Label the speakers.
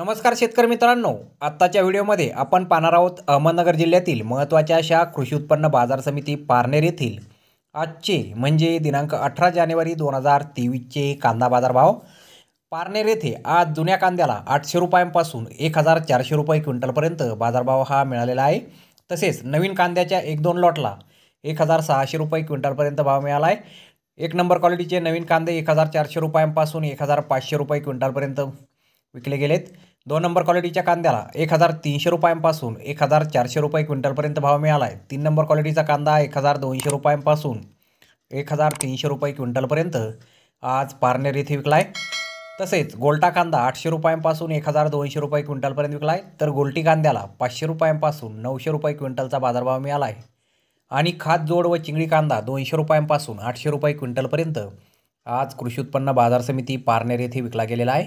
Speaker 1: नमस्कार शेतकरी मित्रांनो आत्ताच्या व्हिडिओमध्ये आपण पाहणार आहोत अहमदनगर जिल्ह्यातील महत्त्वाच्या अशा कृषी उत्पन्न बाजार समिती पारनेर येथील आजचे म्हणजे दिनांक अठरा जानेवारी दोन हजार तेवीसचे कांदा बाजारभाव पारनेर येथे आज जुन्या कांद्याला आठशे रुपयांपासून एक हजार चारशे रुपये क्विंटलपर्यंत बाजारभाव हा मिळालेला आहे तसेच नवीन कांद्याच्या एक दोन लॉटला एक हजार सहाशे रुपये क्विंटलपर्यंत भाव मिळाला आहे एक नंबर क्वालिटीचे नवीन कांदे एक हजार चारशे रुपयांपासून एक हजार पाचशे रुपये क्विंटलपर्यंत विकले गेलेत दोन नंबर क्वालिटीच्या कांद्याला एक हजार तीनशे रुपयांपासून एक हजार चारशे रुपये क्विंटलपर्यंत भाव मिळाला आहे तीन नंबर क्वालिटीचा कांदा एक हजार दोनशे रुपयांपासून एक हजार तीनशे रुपये क्विंटलपर्यंत आज पारनेर येथे विकला आहे तसेच गोल्टा कांदा आठशे रुपयांपासून एक हजार दोनशे रुपये क्विंटलपर्यंत विकला आहे तर गोल्टी कांद्याला पाचशे रुपयांपासून नऊशे रुपये क्विंटलचा बाजारभाव मिळाला आहे आणि खात जोड व चिंगडी कांदा दोनशे रुपयांपासून आठशे रुपये क्विंटलपर्यंत आज कृषी उत्पन्न बाजार समिती पारनेर येथे विकला गेलेला आहे